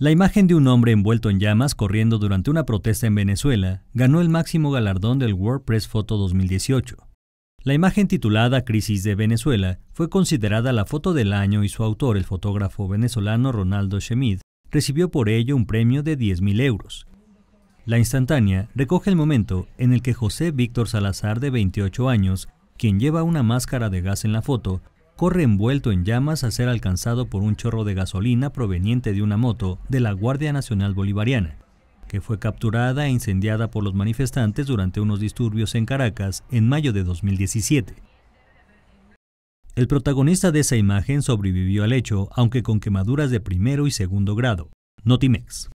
La imagen de un hombre envuelto en llamas corriendo durante una protesta en Venezuela ganó el máximo galardón del WordPress Photo 2018. La imagen titulada Crisis de Venezuela fue considerada la foto del año y su autor, el fotógrafo venezolano Ronaldo Chemid, recibió por ello un premio de 10.000 euros. La instantánea recoge el momento en el que José Víctor Salazar, de 28 años, quien lleva una máscara de gas en la foto, corre envuelto en llamas a ser alcanzado por un chorro de gasolina proveniente de una moto de la Guardia Nacional Bolivariana, que fue capturada e incendiada por los manifestantes durante unos disturbios en Caracas en mayo de 2017. El protagonista de esa imagen sobrevivió al hecho, aunque con quemaduras de primero y segundo grado. Notimex.